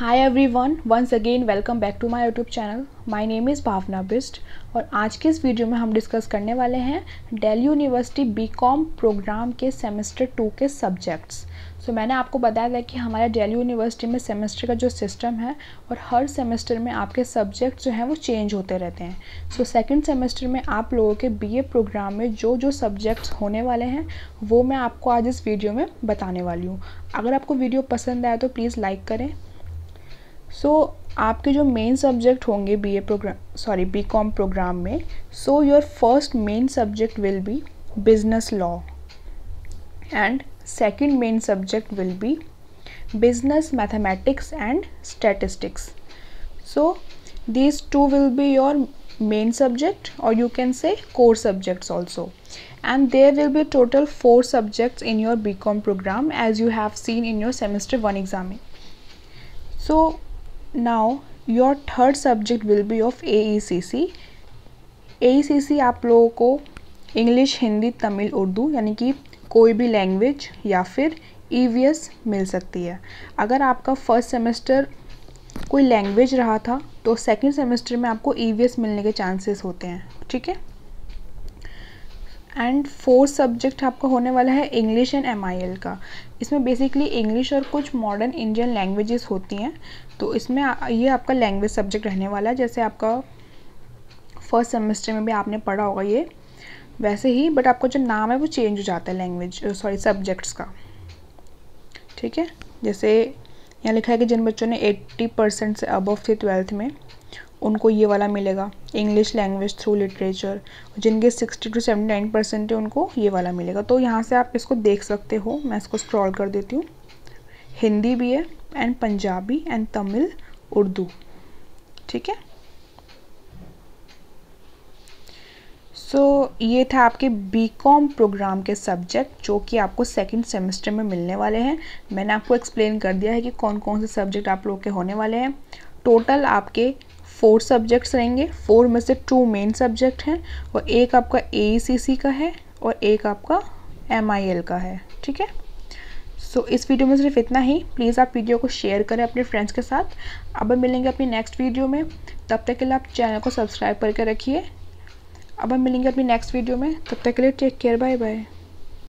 hi everyone once again welcome back to my YouTube channel my name is Bhavna Bisht और आज के इस video में हम डिस्कस करने वाले हैं डेली यूनिवर्सिटी बीकॉम प्रोग्राम के सेमेस्टर टू के सब्जेक्ट्स सो so, मैंने आपको बताया था कि हमारे डेली यूनिवर्सिटी में सेमेस्टर का जो सिस्टम है और हर सेमेस्टर में आपके सब्जेक्ट जो हैं वो चेंज होते रहते हैं सो सेकेंड सेमेस्टर में आप लोगों के बी प्रोग्राम में जो जो सब्जेक्ट्स होने वाले हैं वो मैं आपको आज इस वीडियो में बताने वाली हूँ अगर आपको वीडियो पसंद आया तो प्लीज़ लाइक करें सो आपके जो मेन सब्जेक्ट होंगे B A program sorry B com program में so your first main subject will be business law and second main subject will be business mathematics and statistics so these two will be your main subject और you can say core subjects also and there will be total four subjects in your B com program as you have seen in your semester one exam so now your third subject will be of A E C C A E C C आप लोगों को English Hindi Tamil Urdu यानी कि कोई भी language या फिर E V S मिल सकती है अगर आपका फर्स्ट सेमेस्टर कोई लैंग्वेज रहा था तो सेकेंड सेमेस्टर में आपको ई वी एस मिलने के चांसेस होते हैं ठीक है एंड फोर्थ सब्जेक्ट आपका होने वाला है इंग्लिश एंड एम का इसमें बेसिकली इंग्लिश और कुछ मॉडर्न इंडियन लैंग्वेजेस होती हैं तो इसमें ये आपका लैंग्वेज सब्जेक्ट रहने वाला है जैसे आपका फर्स्ट सेमेस्टर में भी आपने पढ़ा होगा ये वैसे ही बट आपका जो नाम है वो चेंज हो जाता है लैंग्वेज सॉरी सब्जेक्ट्स का ठीक है जैसे यहाँ लिखा है कि जिन बच्चों ने 80 परसेंट से अबव थे ट्वेल्थ में उनको ये वाला मिलेगा इंग्लिश लैंग्वेज थ्रू लिटरेचर जिनके 60 टू 79 परसेंट है उनको ये वाला मिलेगा तो यहाँ से आप इसको देख सकते हो मैं इसको स्क्रॉल कर देती हूँ हिंदी भी है एंड पंजाबी एंड तमिल उर्दू ठीक है सो so, ये था आपके बी कॉम प्रोग्राम के सब्जेक्ट जो कि आपको सेकेंड सेमेस्टर में मिलने वाले हैं मैंने आपको एक्सप्लेन कर दिया है कि कौन कौन से सब्जेक्ट आप लोग के होने वाले हैं टोटल आपके फोर सब्जेक्ट्स रहेंगे फोर में से टू मेन सब्जेक्ट हैं और एक आपका ए e का है और एक आपका एम का है ठीक है सो so, इस वीडियो में सिर्फ इतना ही प्लीज़ आप वीडियो को शेयर करें अपने फ्रेंड्स के साथ अब हम मिलेंगे अपनी नेक्स्ट वीडियो में तब तक के लिए आप चैनल को सब्सक्राइब करके रखिए अब हम मिलेंगे अपनी नेक्स्ट वीडियो में तब तक के लिए टेक केयर बाय बाय